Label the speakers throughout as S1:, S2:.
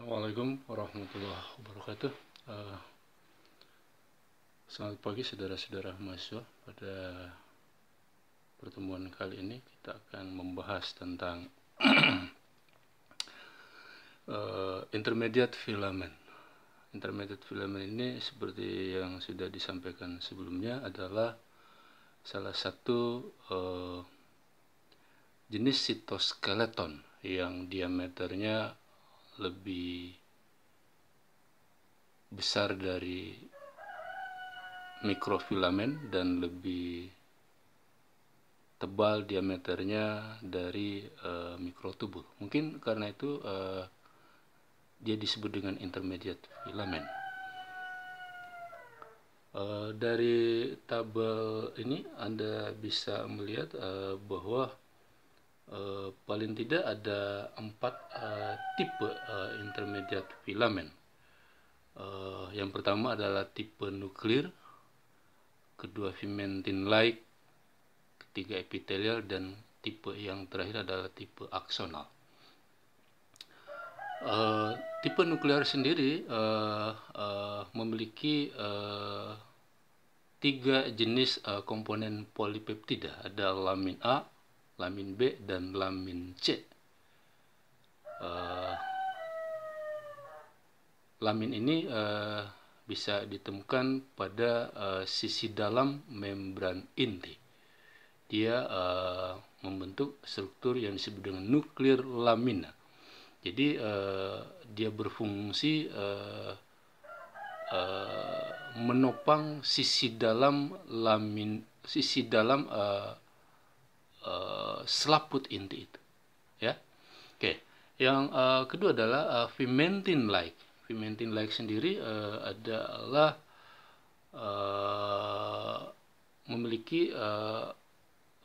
S1: Assalamualaikum warahmatullahi wabarakatuh eh, Selamat pagi saudara-saudara mahasiswa Pada pertemuan kali ini kita akan membahas tentang eh, Intermediate filament Intermediate filament ini seperti yang sudah disampaikan sebelumnya adalah Salah satu uh, jenis sitoskeleton yang diameternya lebih besar dari mikrofilamen dan lebih tebal diameternya dari uh, eh, mikrotubul. Mungkin karena itu uh, dia disebut dengan intermediate filament Uh, dari tabel ini Anda bisa melihat uh, bahwa Eh, paling tidak ada empat uh, tipe uh, intermediate filament. Uh, yang pertama adalah tipe nuklir, kedua filamentin like ketiga epitelial, dan tipe yang terakhir adalah tipe aksonal. Uh, tipe nuklir sendiri uh, uh, memiliki uh, tiga jenis uh, komponen polipeptida, ada lamin A, lamin B dan lamin C. Uh, lamin ini uh, bisa ditemukan pada uh, sisi dalam membran inti. Dia uh, membentuk struktur yang disebut dengan nuklir lamina. Jadi uh, dia berfungsi uh, uh, menopang sisi dalam lamin sisi dalam uh, Eh, selaput inti itu ya oke yang uh, kedua adalah uh, eh, like fimentin like sendiri uh, adalah uh, memiliki uh,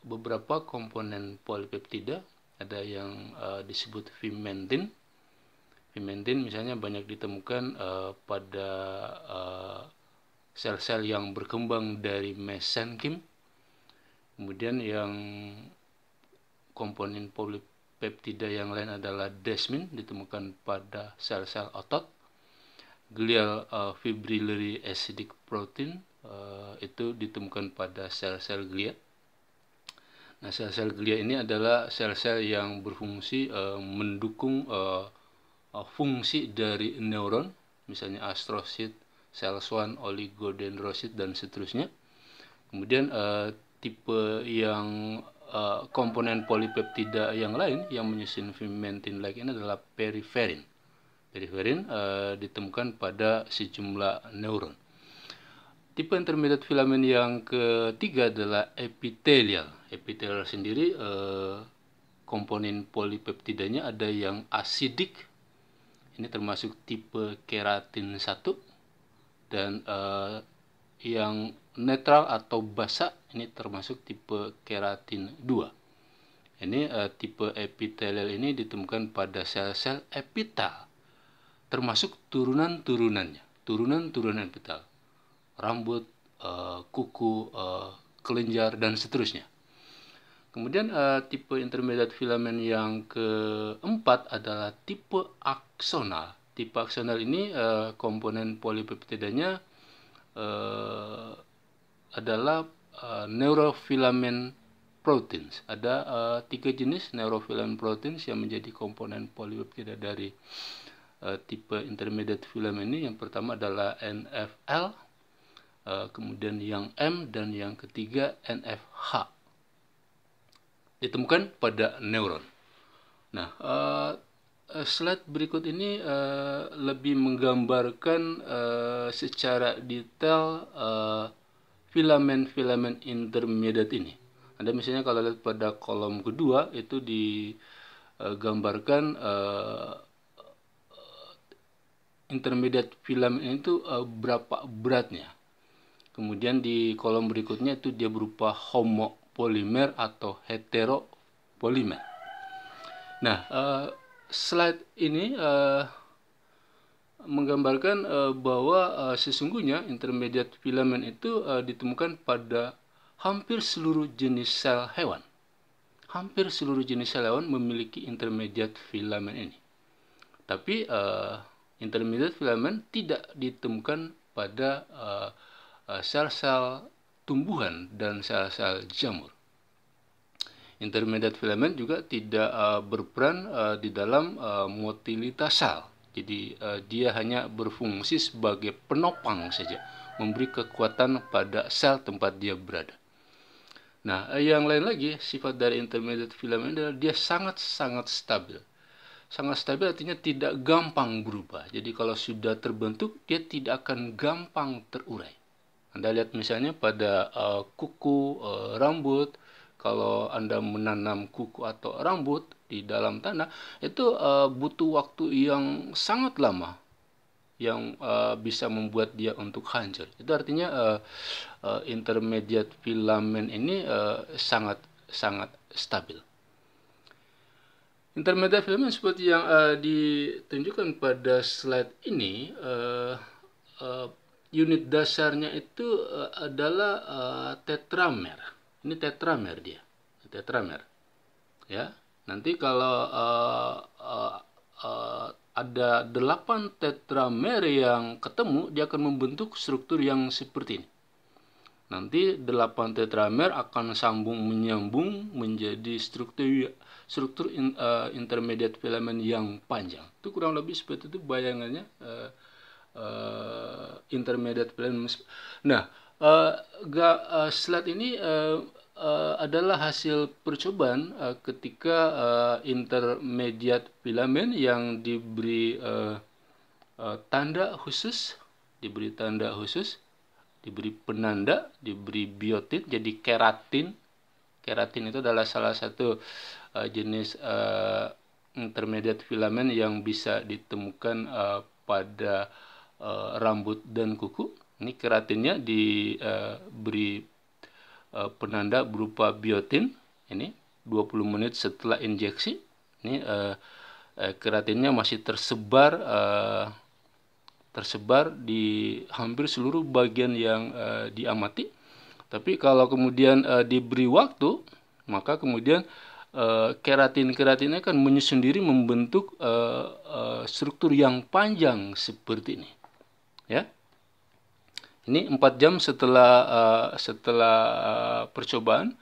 S1: beberapa komponen polipeptida ada yang uh, disebut fimentin. Fimentin misalnya banyak ditemukan uh, pada sel-sel yang berkembang dari mesenkim Kemudian yang komponen polipeptida yang lain adalah desmin ditemukan pada sel-sel otot. Glial uh, fibrillary acidic protein uh, itu ditemukan pada sel-sel glia. Nah, sel-sel glia ini adalah sel-sel yang berfungsi uh, mendukung uh, uh, fungsi dari neuron, misalnya astrosit, sel Swan, oligodendrosit dan seterusnya. Kemudian uh, tipe yang uh, komponen polipeptida yang lain yang menyusun fermentin like ini adalah periferin. Periferin uh, ditemukan pada sejumlah neuron. Tipe intermediate filamen yang ketiga adalah epithelial. Epithelial sendiri uh, komponen polipeptidanya ada yang asidik. Ini termasuk tipe keratin 1 dan uh, yang netral atau basa ini termasuk tipe keratin 2. Ini uh, tipe epitelial ini ditemukan pada sel-sel epitel, termasuk turunan-turunannya, turunan-turunan epitel, rambut, uh, kuku, uh, kelenjar, dan seterusnya. Kemudian uh, tipe intermediate filament yang keempat adalah tipe aksonal. Tipe aksonal ini uh, komponen polipeptidanya uh, adalah uh, neurofilament proteins. Ada uh, tiga jenis neurofilament proteins yang menjadi komponen polipeptida dari uh, tipe intermediate filament ini. Yang pertama adalah NFL, uh, kemudian yang M dan yang ketiga NFH. Ditemukan pada neuron. Nah, uh, slide berikut ini uh, lebih menggambarkan uh, secara detail uh, filamen-filamen intermediate ini. Anda misalnya kalau lihat pada kolom kedua itu digambarkan uh, intermediate filamen itu uh, eh, berapa beratnya. Kemudian di kolom berikutnya itu dia berupa homopolimer atau heteropolimer. Nah, uh, slide ini uh, menggambarkan uh, bahwa uh, sesungguhnya intermediate filament itu uh, ditemukan pada hampir seluruh jenis sel hewan. Hampir seluruh jenis sel hewan memiliki intermediate filament ini. Tapi uh, intermediate filament tidak ditemukan pada sel-sel uh, tumbuhan dan sel-sel jamur. Intermediate filament juga tidak uh, berperan uh, di dalam uh, motilitas sel jadi uh, dia hanya berfungsi sebagai penopang saja, memberi kekuatan pada sel tempat dia berada. Nah, eh, yang lain lagi sifat dari intermediate filament adalah dia sangat-sangat stabil. Sangat stabil artinya tidak gampang berubah. Jadi kalau sudah terbentuk dia tidak akan gampang terurai. Anda lihat misalnya pada uh, kuku, uh, rambut, kalau Anda menanam kuku atau rambut di dalam tanah itu uh, butuh waktu yang sangat lama yang uh, bisa membuat dia untuk hancur. Itu artinya uh, uh, intermediate filament ini uh, sangat sangat stabil. Intermediate filament seperti yang uh, ditunjukkan pada slide ini uh, uh, unit dasarnya itu uh, adalah uh, tetramer ini tetramer dia, tetramer. Ya, nanti kalau uh, uh, uh, ada delapan tetramer yang ketemu, dia akan membentuk struktur yang seperti ini. Nanti delapan tetramer akan sambung menyambung menjadi struktur struktur in, uh, intermediate filament yang panjang. Itu kurang lebih seperti itu bayangannya uh, uh, intermediate filament. Nah, Uh, uh, slide ini uh, uh, adalah hasil percobaan uh, ketika uh, intermediate filament yang diberi uh, uh, tanda khusus, diberi tanda khusus, diberi penanda, diberi biotin, jadi keratin. Keratin itu adalah salah satu uh, jenis uh, intermediate filament yang bisa ditemukan uh, pada uh, rambut dan kuku ini keratinnya diberi eh, uh, eh, uh, penanda berupa biotin ini 20 menit setelah injeksi. Ini uh, keratinnya masih tersebar uh, tersebar di hampir seluruh bagian yang uh, diamati. Tapi kalau kemudian uh, diberi waktu, maka kemudian uh, keratin-keratinnya akan menyusun diri membentuk uh, uh, struktur yang panjang seperti ini. Ya. Ini empat jam setelah uh, setelah uh, percobaan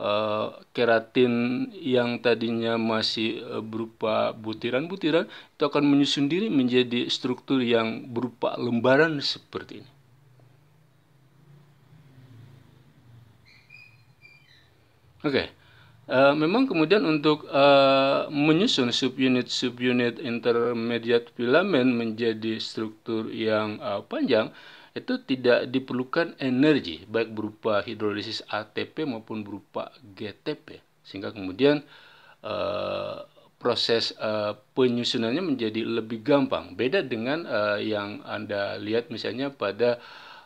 S1: uh, keratin yang tadinya masih uh, berupa butiran-butiran itu akan menyusun diri menjadi struktur yang berupa lembaran seperti ini. Oke. Okay. Eh, memang kemudian untuk uh, menyusun subunit-subunit intermediate filament menjadi struktur yang uh, panjang itu tidak diperlukan energi baik berupa hidrolisis ATP maupun berupa GTP sehingga kemudian uh, proses uh, penyusunannya menjadi lebih gampang beda dengan uh, yang Anda lihat misalnya pada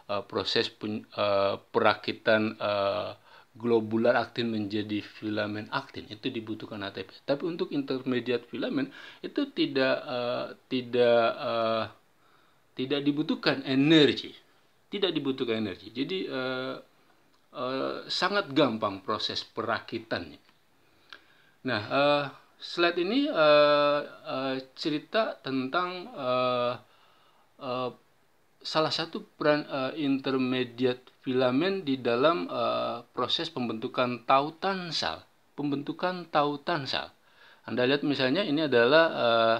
S1: uh, proses pen, uh, perakitan uh, globular aktin menjadi filamen aktin itu dibutuhkan ATP. Tapi untuk intermediate filamen itu tidak uh, tidak uh, tidak dibutuhkan energi, tidak dibutuhkan energi. Jadi uh, uh, sangat gampang proses perakitannya. Nah, uh, slide ini uh, uh, cerita tentang uh, uh, salah satu peran uh, intermediate filamen di dalam uh, proses pembentukan tautan sel. Pembentukan tautan sel. Anda lihat misalnya ini adalah uh,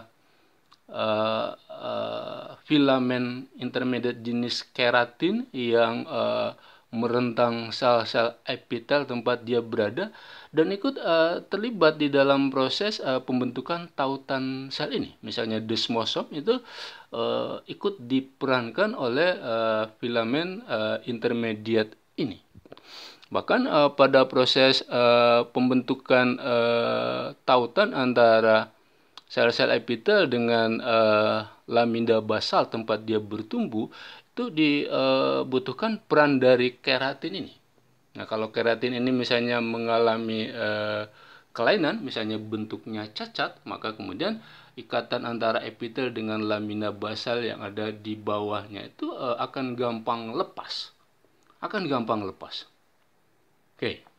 S1: eh, uh, uh, filamen intermediate jenis keratin yang uh, merentang sel-sel epitel tempat dia berada dan ikut uh, terlibat di dalam proses uh, pembentukan tautan sel ini. Misalnya desmosom itu uh, ikut diperankan oleh uh, filamen uh, intermediate ini. Bahkan uh, pada proses uh, pembentukan uh, tautan antara sel-sel epitel dengan uh, laminda basal tempat dia bertumbuh itu dibutuhkan eh, peran dari keratin ini. Nah, kalau keratin ini misalnya mengalami eh, kelainan, misalnya bentuknya cacat, maka kemudian ikatan antara epitel dengan lamina basal yang ada di bawahnya itu eh, akan gampang lepas. Akan gampang lepas. Oke. Okay.